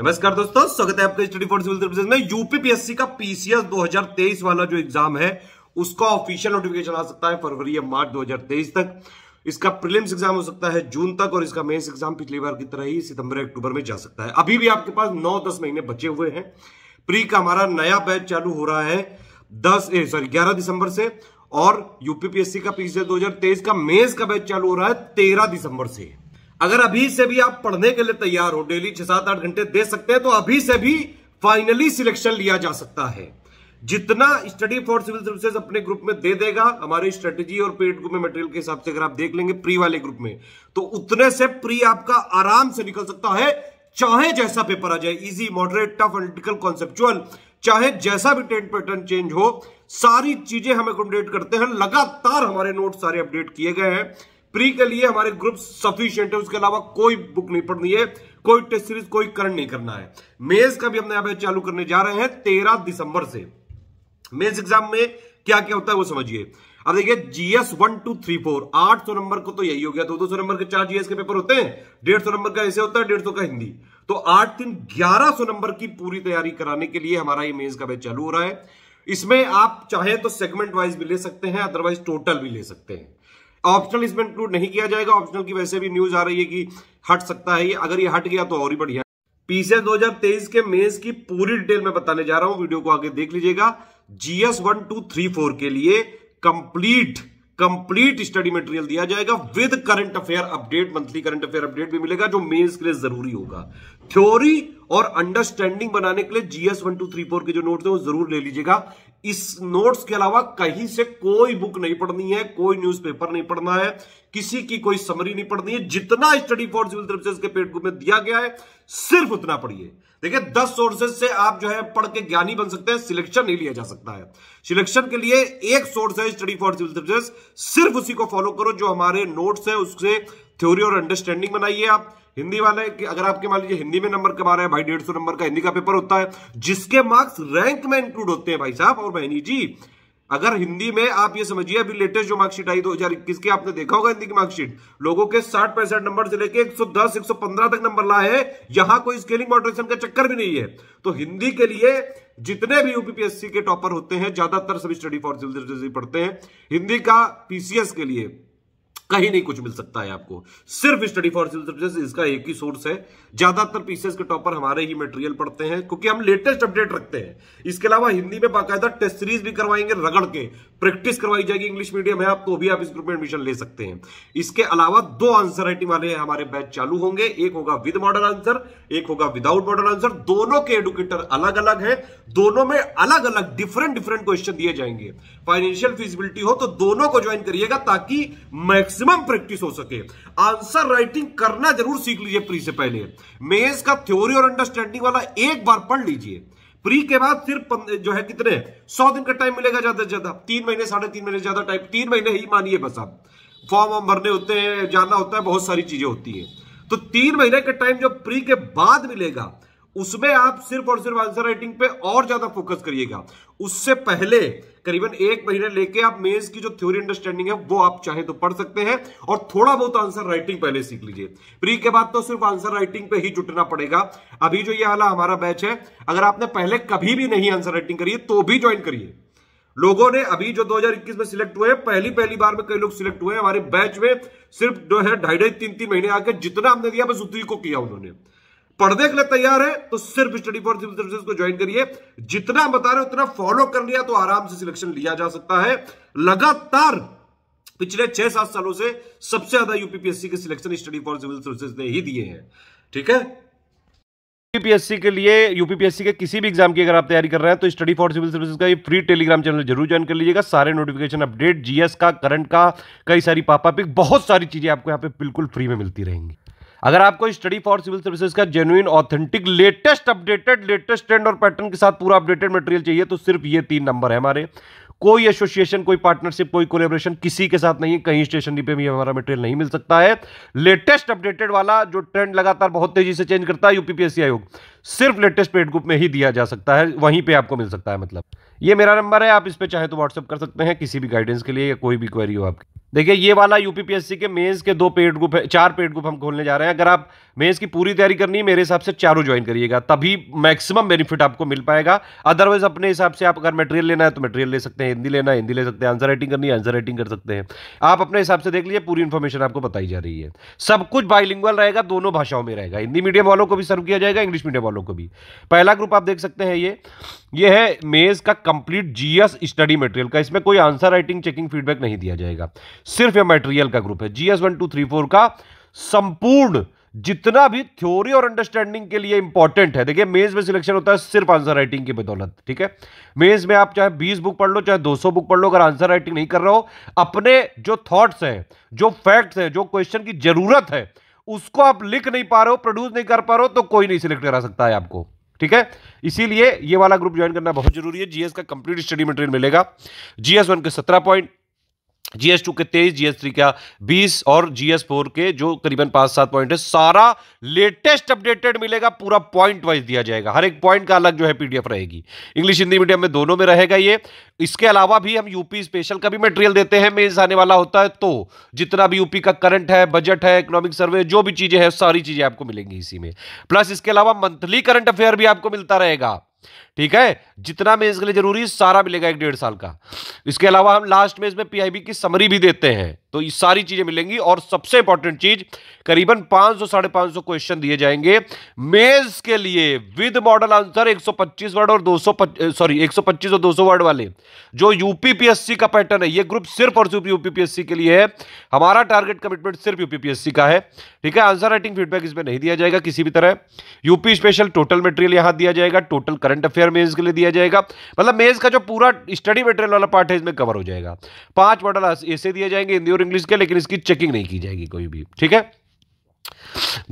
नमस्कार दोस्तों स्वागत है आपके स्टडी फॉर सिविल सर्विसेज में यूपीपीएससी का पीसीएस 2023 वाला जो एग्जाम है उसका ऑफिशियल नोटिफिकेशन आ सकता है फरवरी या मार्च 2023 तक इसका प्रीलिम्स एग्जाम हो सकता है जून तक और इसका मेन्स एग्जाम पिछली बार की तरह ही सितंबर अक्टूबर में जा सकता है अभी भी आपके पास नौ दस महीने बचे हुए हैं प्री का हमारा नया बैच चालू हो रहा है दस सॉरी ग्यारह दिसंबर से और यूपीपीएससी का पीसीएस दो का मेन्स का बैच चालू हो रहा है तेरह दिसंबर से अगर अभी से भी आप पढ़ने के लिए तैयार हो डेली छह सात आठ घंटे दे सकते हैं तो अभी से भी फाइनली सिलेक्शन लिया जा सकता है जितना स्टडी फॉर सिविल सर्विसेज अपने ग्रुप में दे देगा हमारे स्ट्रेटेजी और पेड ग्रुप में मटेरियल के हिसाब से अगर आप देख लेंगे प्री वाले ग्रुप में तो उतने से प्री आपका आराम से निकल सकता है चाहे जैसा पेपर आ जाए easy moderate tough analytical conceptual चाहे जैसा भी टेंट पैटर्न चेंज हो सारी चीजें हम अकोमोडेट करते हैं लगातार हमारे नोट सारे अपडेट किए गए हैं प्री के लिए हमारे ग्रुप सफिशियंट है उसके अलावा कोई बुक नहीं पढ़नी है कोई टेस्ट सीरीज कोई करंट नहीं करना है मेज का भी हमने यहां बैच चालू करने जा रहे हैं तेरह दिसंबर से मेज एग्जाम में क्या क्या होता है वो समझिए अब देखिए GS one two three four आठ सौ नंबर को तो यही हो गया दो दो सौ नंबर के चार जीएस के पेपर होते हैं डेढ़ सौ नंबर का ऐसे होता है डेढ़ सौ का हिंदी तो आठ दिन ग्यारह सौ नंबर की पूरी तैयारी कराने के लिए हमारा ये मेन्स का बैच चालू हो रहा है इसमें आप चाहे तो सेगमेंट वाइज भी ले सकते हैं अदरवाइज टोटल भी ले सकते हैं ऑप्शनल इसमें इंक्लूड नहीं किया जाएगा ऑप्शनल की वैसे भी न्यूज आ रही है कि हट सकता है ये अगर ये हट गया तो और ही बढ़िया पीसीएस 2023 के मेज की पूरी डिटेल में बताने जा रहा हूं वीडियो को आगे देख लीजिएगा GS one two three four के लिए कंप्लीट कंप्लीट स्टडी मटेरियल दिया जाएगा with current affair update monthly current affair update भी मिलेगा जो मेंस के लिए जरूरी होगा थ्योरी और अंडरस्टैंडिंग बनाने के लिए GS one two three four के जो नोट है वो जरूर ले लीजिएगा इस नोट्स के अलावा कहीं से कोई बुक नहीं पढ़नी है कोई न्यूज़पेपर नहीं पढ़ना है किसी की कोई समरी नहीं पढ़नी है जितना स्टडी फॉर सिविल सर्विसेज के पेड बुक में दिया गया है सिर्फ उतना पढ़िए देखिए दस सोर्सेज से आप जो है पढ़ के ज्ञानी बन सकते हैं सिलेक्शन नहीं लिया जा सकता है सिलेक्शन के लिए एक सोर्स है स्टडी फॉर सिविल सर्विसेज सिर्फ उसी को फॉलो करो जो हमारे नोट्स है उससे थ्योरी और अंडरस्टैंडिंग बनाइए आप हिंदी वाले कि अगर आपके मान लीजिए हिंदी में नंबर कम आ रहा है भाई डेढ़ सौ नंबर का हिंदी का पेपर होता है जिसके मार्क्स रैंक में इंक्लूड होते हैं भाई साहब और बहनी जी अगर हिंदी में आप ये समझिए अभी लेटेस्ट जो मार्कशीट आई दो हजार इक्कीस की आपने देखा होगा हिंदी की मार्कशीट लोगों के साठ पैंसठ नंबर से लेके 110 115 तक नंबर लाए हैं यहां कोई स्केलिंग मॉडरेशन का चक्कर भी नहीं है तो हिंदी के लिए जितने भी यूपीपीएससी के टॉपर होते हैं ज्यादातर सभी स्टडी फॉर सिविल पढ़ते हैं हिंदी का पीसीएस के लिए कहीं नहीं कुछ मिल सकता है आपको सिर्फ स्टडी फॉर सिविल सर्विसेज इसका एक ही सोर्स है ज्यादातर पीसीएस के टॉपर हमारे ही मटेरियल पढ़ते हैं क्योंकि हम लेटेस्ट अपडेट रखते हैं इसके अलावा हिंदी में बाकायदा टेस्ट सीरीज भी करवाएंगे रगड़ के प्रैक्टिस करवाई जाएगी इंग्लिश मीडियम है आप तो भी आप इस ग्रुप में एडमिशन ले सकते हैं इसके अलावा दो आंसर राइटिंग वाले हमारे बैच चालू होंगे एक होगा विद मॉडल आंसर एक होगा विदाउट मॉडल आंसर दोनों के एडुकेटर अलग अलग है दोनों में अलग अलग डिफरेंट डिफरेंट क्वेश्चन दिए जाएंगे फाइनेंशियल फिजिबिलिटी हो तो दोनों को ज्वाइन करिएगा ताकि मैक्स मैक्सिमम प्रैक्टिस हो सके आंसर राइटिंग करना जरूर सीख लीजिए प्री से पहले मेन्स का थ्योरी और अंडरस्टैंडिंग वाला एक बार पढ़ लीजिए प्री के बाद फिर जो है कितने सौ दिन का टाइम मिलेगा ज्यादा से ज्यादा तीन महीने साढ़े तीन महीने ज्यादा टाइम तीन महीने ही मानिए बस आप फॉर्म वॉर्म भरने होते हैं जाना होता है बहुत सारी चीजें होती हैं तो तीन महीने का टाइम जो प्री के बाद मिलेगा उसमें आप सिर्फ और सिर्फ आंसर राइटिंग पे और ज्यादा फोकस करिएगा उससे पहले करीबन एक महीने लेके आप मेंस की जो थ्योरी अंडरस्टैंडिंग है वो आप चाहे तो पढ़ सकते हैं और थोड़ा बहुत आंसर राइटिंग पहले सीख लीजिए प्री के बाद तो सिर्फ आंसर राइटिंग पे ही जुटना पड़ेगा अभी जो ये हाला हमारा बैच है अगर आपने पहले कभी भी नहीं आंसर राइटिंग करी तो भी ज्वाइन करिए लोगों ने अभी जो 2021 में सिलेक्ट हुए पहली पहली बार में कई लोग सिलेक्ट हुए हमारे बैच में सिर्फ जो है ढाई ढाई तीन तीन महीने आके जितना हमने दिया बस उतनी को किया उन्होंने पढ़ने के लिए तैयार है तो सिर्फ स्टडी फॉर सिविल सर्विसेज को ज्वाइन करिए जितना बता रहे उतना फॉलो कर लिया तो आराम से सिलेक्शन लिया जा सकता है लगातार पिछले छह सात सालों से सबसे ज्यादा यूपीपीएससी के selection study for civil services ने ही दिए हैं ठीक है यूपीपीएससी के लिए यूपीपीएससी के किसी भी एग्जाम की अगर आप तैयारी कर रहे हैं तो स्टडी फॉर सिविल सर्विसेज का ये फ्री टेलीग्राम चैनल जरूर ज्वाइन कर लीजिएगा सारे नोटिफिकेशन अपडेट जीएस का करंट का कई सारी पापा पिक बहुत सारी चीजें आपको यहाँ पे बिल्कुल फ्री में मिलती रहेंगी अगर आपको स्टडी फॉर सिविल सर्विसेज का genuine authentic latest updated latest trend और पैटर्न के साथ पूरा अपडेटेड मटेरियल चाहिए तो सिर्फ ये तीन नंबर है हमारे कोई एसोसिएशन कोई पार्टनरशिप कोई कोलेबोरेशन किसी के साथ नहीं कहीं स्टेशनरी पे भी हमारा मटेरियल नहीं मिल सकता है लेटेस्ट अपडेटेड वाला जो ट्रेंड लगातार बहुत तेजी से चेंज करता है यूपीपीएससी आयोग सिर्फ लेटेस्ट पेड ग्रुप में ही दिया जा सकता है वहीं पे आपको मिल सकता है मतलब ये मेरा नंबर है आप इस पर चाहे तो व्हाट्सअप कर सकते हैं किसी भी गाइडेंस के लिए या कोई भी क्वेरी हो आपकी देखिए ये वाला यूपीपीएससी के मेंस के दो पेड ग्रुप है चार पेड ग्रुप हम खोलने जा रहे हैं अगर आप मेंस की पूरी तैयारी करनी है मेरे हिसाब से चारों ज्वाइन करिएगा तभी मैक्सिमम बेनिफिट आपको मिल पाएगा अदरवाइज अपने हिसाब से आप अगर मटेरियल लेना है तो मटेरियल ले सकते हैं हिंदी लेना है हिंदी ले सकते हैं आंसर राइटिंग करनी है आंसर राइटिंग कर सकते हैं आप अपने हिसाब से देख लीजिए पूरी इन्फॉर्मेशन आपको बताई जा रही है सब कुछ बाइलिंगल रहेगा दोनों भाषाओं में रहेगा हिंदी मीडियम वालों को भी सर्व किया जाएगा इंग्लिश मीडियम वालों को भी पहला ग्रुप आप देख सकते हैं ये ये है मेज का कंप्लीट जीएस स्टडी मटेरियल का इसमें कोई आंसर राइटिंग चेकिंग फीडबैक नहीं दिया जाएगा सिर्फ यह मटेरियल का ग्रुप है GS one two three four का संपूर्ण जितना भी थ्योरी और अंडरस्टैंडिंग के लिए इंपॉर्टेंट है देखिए मेज में सिलेक्शन होता है सिर्फ आंसर राइटिंग की बदौलत ठीक है मेज में आप चाहे 20 बुक पढ़ लो चाहे 200 बुक पढ़ लो अगर आंसर राइटिंग नहीं कर रहे हो अपने जो थॉट्स हैं जो फैक्ट्स हैं जो क्वेश्चन की जरूरत है उसको आप लिख नहीं पा रहे हो प्रोड्यूस नहीं कर पा रहे हो तो कोई नहीं सिलेक्ट करा सकता है आपको ठीक है इसीलिए ये वाला ग्रुप ज्वाइन करना बहुत जरूरी है जीएस का कंप्लीट स्टडी मटेरियल मिलेगा जीएस वन के सत्रह पॉइंट जीएस टू के तेईस जीएस थ्री का बीस और जीएस फोर के जो करीबन पांच सात पॉइंट है सारा लेटेस्ट अपडेटेड मिलेगा पूरा पॉइंट वाइज दिया जाएगा हर एक पॉइंट का अलग जो है पीडीएफ रहेगी इंग्लिश हिंदी मीडियम में दोनों में रहेगा ये इसके अलावा भी हम यूपी स्पेशल का भी मटेरियल देते हैं मेन्स आने वाला होता है तो जितना भी यूपी का करंट है बजट है इकोनॉमिक सर्वे जो भी चीजें हैं सारी चीजें आपको मिलेंगी इसी में प्लस इसके अलावा मंथली करंट अफेयर भी आपको मिलता रहेगा ठीक है जितना मेंस के लिए जरूरी सारा मिलेगा एक डेढ़ साल का इसके अलावा हम लास्ट में इसमें पीआईबी की समरी भी देते हैं तो ये सारी चीजें मिलेंगी और सबसे इंपॉर्टेंट चीज करीबन पांच सौ साढ़े पांच सौ क्वेश्चन दिए जाएंगे मेंस के लिए विद मॉडल आंसर 125 वर्ड और 200 सॉरी पच्चीस और 200 वर्ड वाले जो यूपीपीएससी का पैटर्न है ये ग्रुप सिर्फ और सिर्फ यूपीपीएससी के लिए है हमारा टारगेट कमिटमेंट सिर्फ यूपीपीएससी का है ठीक है आंसर राइटिंग फीडबैक इसमें नहीं दिया जाएगा किसी भी तरह यूपी स्पेशल टोटल मटेरियल यहां दिया जाएगा टोटल करंट अफेयर प्रीवियर मेज के लिए दिया जाएगा मतलब मेज का जो पूरा स्टडी मटेरियल वाला पार्ट है इसमें कवर हो जाएगा पांच मॉडल ऐसे दिए जाएंगे हिंदी और इंग्लिश के लेकिन इसकी चेकिंग नहीं की जाएगी कोई भी ठीक है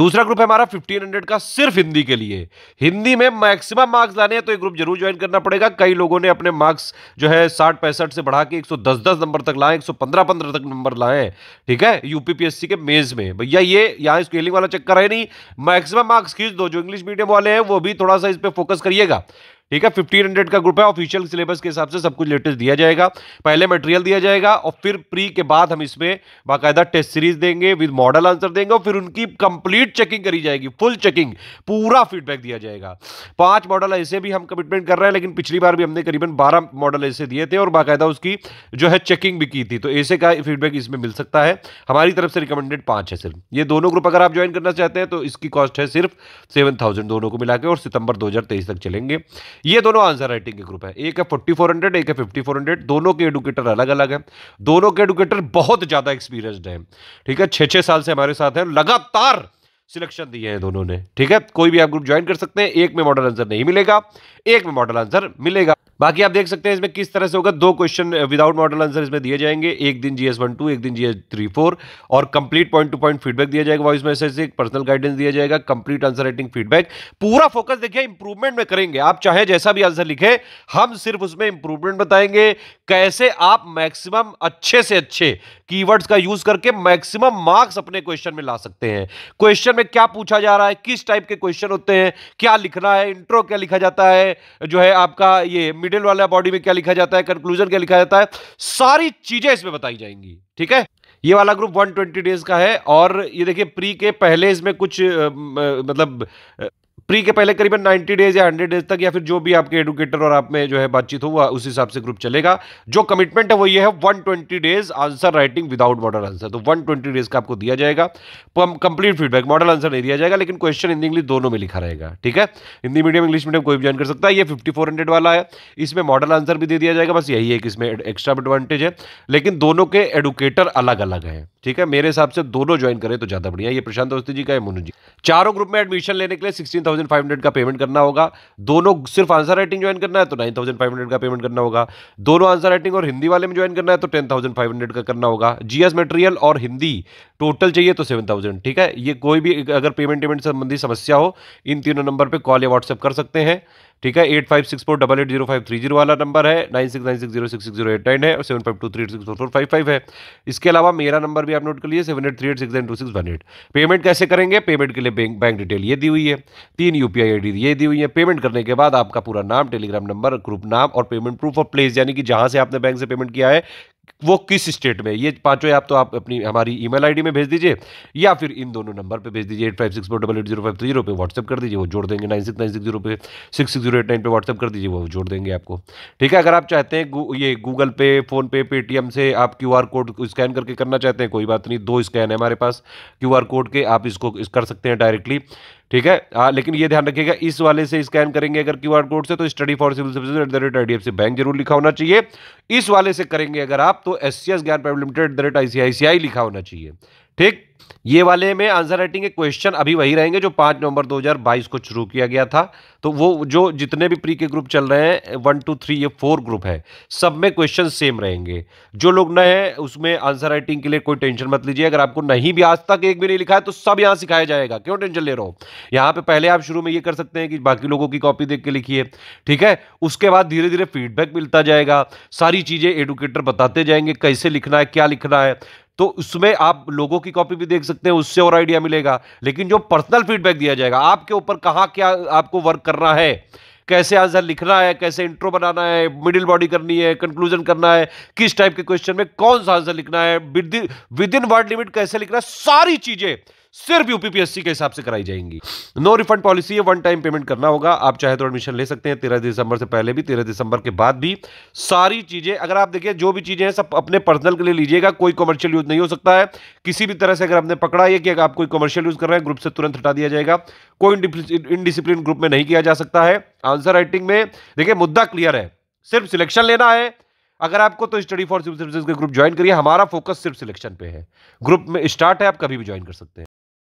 दूसरा ग्रुप है हमारा 1500 का सिर्फ हिंदी के लिए हिंदी में मैक्सिमम मार्क्स लाने हैं तो एक ग्रुप जरूर ज्वाइन करना पड़ेगा कई लोगों ने अपने मार्क्स जो है साठ पैंसठ से बढ़ा के 110 10 नंबर तक लाए 115 15 तक नंबर लाए ठीक है यूपीपीएससी के मेज में भैया ये यहां स्केलिंग वाला चक्कर है नहीं मैक्सिमम मार्क्स खींच दो जो इंग्लिश मीडियम वाले हैं वो भी थोड़ा सा इस पर फोकस करिएगा ठीक है फिफ्टीन हंड्रेड का ग्रुप है ऑफिशियल सिलेबस के हिसाब से सब कुछ लेटेस्ट दिया जाएगा पहले मटेरियल दिया जाएगा और फिर प्री के बाद हम इसमें बाकायदा टेस्ट सीरीज देंगे विद मॉडल आंसर देंगे और फिर उनकी कंप्लीट चेकिंग करी जाएगी फुल चेकिंग पूरा फीडबैक दिया जाएगा पांच मॉडल ऐसे भी हम कमिटमेंट कर रहे हैं लेकिन पिछली बार भी हमने करीबन बारह मॉडल ऐसे दिए थे और बाकायदा उसकी जो है चेकिंग भी की थी तो ऐसे का फीडबैक इसमें मिल सकता है हमारी तरफ से रिकमेंडेड पांच है सिर्फ ये दोनों ग्रुप अगर आप ज्वाइन करना चाहते हैं तो इसकी कॉस्ट है सिर्फ सेवन थाउजेंड दोनों को मिला के और सितंबर दो तक चलेंगे ये दोनों आंसर राइटिंग के ग्रुप है एक है फोर्टी फोर हंड्रेड एक है फिफ्टी फोर हंड्रेड दोनों के एडुकेटर अलग अलग हैं दोनों के एडुकेटर बहुत ज़्यादा एक्सपीरियंसड हैं ठीक है छः छः साल से हमारे साथ हैं लगातार सिलेक्शन दिए हैं दोनों ने ठीक है कोई भी आप ग्रुप ज्वाइन कर सकते हैं एक में मॉडल आंसर नहीं मिलेगा एक में मॉडल आंसर मिलेगा बाकी आप देख सकते हैं इसमें किस तरह से होगा दो क्वेश्चन विदाउट मॉडल आंसर इसमें दिए जाएंगे एक दिन जीएस वन टू एक दिन जीएस थ्री फोर और complete point to point feedback दिया जाएगा वॉइस मैसेज से पर्सनल गाइडेंस दिया जाएगा कंप्लीट आंसर राइटिंग फीडबैक पूरा फोकस देखिए इंप्रूवमेंट में करेंगे आप चाहे जैसा भी आंसर लिखे हम सिर्फ उसमें इंप्रूवमेंट बताएंगे कैसे आप मैक्सिमम अच्छे से अच्छे की का यूज करके मैक्सिमम मार्क्स अपने क्वेश्चन में ला सकते हैं क्वेश्चन में क्या पूछा जा रहा है किस टाइप के क्वेश्चन होते हैं क्या लिखना है इंट्रो क्या लिखा जाता है जो है आपका ये डिटेल वाला बॉडी में क्या लिखा जाता है कंक्लूजन क्या लिखा जाता है सारी चीजें इसमें बताई जाएंगी ठीक है ये वाला ग्रुप 120 डेज का है और ये देखिए प्री के पहले इसमें कुछ मतलब प्री के पहले करीबन 90 डेज या 100 डेज तक या फिर जो भी आपके एडुकेटर और आप में जो है बातचीत हुआ उस हिसाब से ग्रुप चलेगा जो कमिटमेंट है वो ये है 120 days answer writing without model answer तो 120 डेज का आपको दिया जाएगा कंप्लीट फीडबैक मॉडल आंसर नहीं दिया जाएगा लेकिन क्वेश्चन हिंदी इंग्लिश दोनों में लिखा रहेगा ठीक है हिंदी मीडियम इंग्लिश मीडियम कोई भी ज्वाइन कर सकता है ये फिफ्टी वाला है इसमें मॉडल आंसर भी दे दिया जाएगा बस यही है कि इसमें एक्स्ट्रा एडवांटेज है लेकिन दोनों के एडुकेटर अलग अलग है ठीक है मेरे हिसाब से दोनों ज्वाइन करें तो ज्यादा बढ़िया ये प्रशांत अवस्थी जी का मुनु जी चारों ग्रुप में एडमिशन लेने के लिए सिक्सटीन थाउजेंड फाइव हंड्रेड का पेमेंट करना होगा दोनों सिर्फ आंसर राइटिंग ज्वाइन करना है तो नाइन थाउजेंड फाइव हंड्रेड का पेमेंट करना होगा दोनों आंसर राइटिंग और हिंदी वाले में ज्वाइन करना है तो टेन थाउजेंड फाइव हंड्रेड का करना होगा जीएस मटेरियल और हिंदी टोटल चाहिए तो सेवन थाउजेंड ठीक है ये कोई भी अगर पेमेंट वेमेंट संबंधी समस्या हो इन तीनों नंबर पर कॉल या व्हाट्सएप कर सकते हैं ठीक है eight five six four double eight zero five three zero वाला नंबर है nine six nine six zero six six zero eight nine है और seven five two three eight six four four five five है इसके अलावा मेरा number भी आप नोट कर लीजिए seven eight three eight six nine two six one eight payment कैसे करेंगे पेमेंट के लिए बैंक बैंक डिटेल ये दी हुई है तीन U P I I D ये दी हुई है पेमेंट करने के बाद आपका पूरा नाम टेलीग्राम नंबर ग्रुप नाम और पेमेंट प्रूफ ऑफ प्लेस यानी कि जहाँ से आपने बैंक से पेमेंट किया है वो किस स्टेट में ये पांचों ऐप तो आप अपनी हमारी ईमेल आईडी में भेज दीजिए या फिर इन दोनों नंबर पे भेज दीजिए eight five six four double eight zero five three zero पे व्हाट्सअप कर दीजिए वो जोड़ देंगे nine six nine six zero पे six six zero eight nine पे व्हाट्सअप कर दीजिए वो जोड़ देंगे आपको ठीक है अगर आप चाहते हैं ये गूगल पे फ़ोनपे पेटीएम से आप क्यू आर कोड स्कैन करके करना चाहते हैं कोई बात नहीं दो स्कैन है हमारे पास क्यू आर कोड के आप इसको कर सकते हैं डायरेक्टली ठीक है आ, हाँ, लेकिन ये ध्यान रखिएगा इस वाले से स्कैन करेंगे अगर क्यू कोड से तो study for civil service at the rate C bank जरूर लिखा होना चाहिए इस वाले से करेंगे अगर आप तो S C S Gyan private limited at the rate I लिखा होना चाहिए ठीक ये वाले में आंसर राइटिंग के क्वेश्चन अभी वही रहेंगे जो पाँच नवंबर 2022 को शुरू किया गया था तो वो जो जितने भी प्री के ग्रुप चल रहे हैं वन टू थ्री ये फोर ग्रुप है सब में क्वेश्चन सेम रहेंगे जो लोग नए हैं उसमें आंसर राइटिंग के लिए कोई टेंशन मत लीजिए अगर आपको नहीं भी आज तक एक भी नहीं लिखा है तो सब यहाँ सिखाया जाएगा क्यों टेंशन ले रहा हूँ यहाँ पर पहले आप शुरू में ये कर सकते हैं कि बाकी लोगों की कॉपी देख के लिखिए ठीक है उसके बाद धीरे धीरे फीडबैक मिलता जाएगा सारी चीज़ें एडुकेटर बताते जाएंगे कैसे लिखना है क्या लिखना है तो उसमें आप लोगों की कॉपी भी देख सकते हैं उससे और आइडिया मिलेगा लेकिन जो पर्सनल फीडबैक दिया जाएगा आपके ऊपर कहाँ क्या आपको वर्क करना है कैसे आंसर लिखना है कैसे इंट्रो बनाना है मिडिल बॉडी करनी है कंक्लूजन करना है किस टाइप के क्वेश्चन में कौन सा आंसर लिखना है विद इन वर्ड लिमिट कैसे लिखना है सारी चीजें सिर्फ यूपीपीएससी के हिसाब से कराई जाएंगी नो रिफंड पॉलिसी है वन टाइम पेमेंट करना होगा आप चाहे तो एडमिशन ले सकते हैं तेरह दिसंबर से पहले भी तेरह दिसंबर के बाद भी सारी चीजें अगर आप देखिए जो भी चीजें हैं सब अपने पर्सनल के लिए लीजिएगा कोई कॉमर्शियल यूज नहीं हो सकता है किसी भी तरह से अगर आपने पकड़ा है कि अगर आप कोई कॉमर्शियल यूज कर रहे हैं ग्रुप से तुरंत हटा दिया जाएगा कोई इनडिसिप्लिन ग्रुप में नहीं किया जा सकता है आंसर राइटिंग में देखिए मुद्दा क्लियर है सिर्फ सिलेक्शन लेना है अगर आपको तो स्टडी फॉर सिविल सर्विसेज के ग्रुप ज्वाइन करिए हमारा फोकस सिर्फ सिलेक्शन पे है ग्रुप में स्टार्ट है आप कभी भी ज्वाइन कर सकते हैं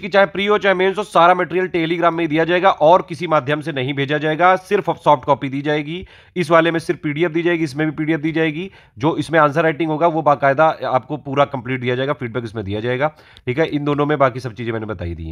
की चाहे प्री हो चाहे मेन्स हो सारा मटेरियल टेलीग्राम में दिया जाएगा और किसी माध्यम से नहीं भेजा जाएगा सिर्फ सॉफ्ट कॉपी दी जाएगी इस वाले में सिर्फ पीडीएफ दी जाएगी इसमें भी पीडीएफ दी जाएगी जो इसमें आंसर राइटिंग होगा वो बाकायदा आपको पूरा कंप्लीट दिया जाएगा फीडबैक इसमें दिया जाएगा ठीक है इन दोनों में बाकी सब चीज़ें मैंने बताई दी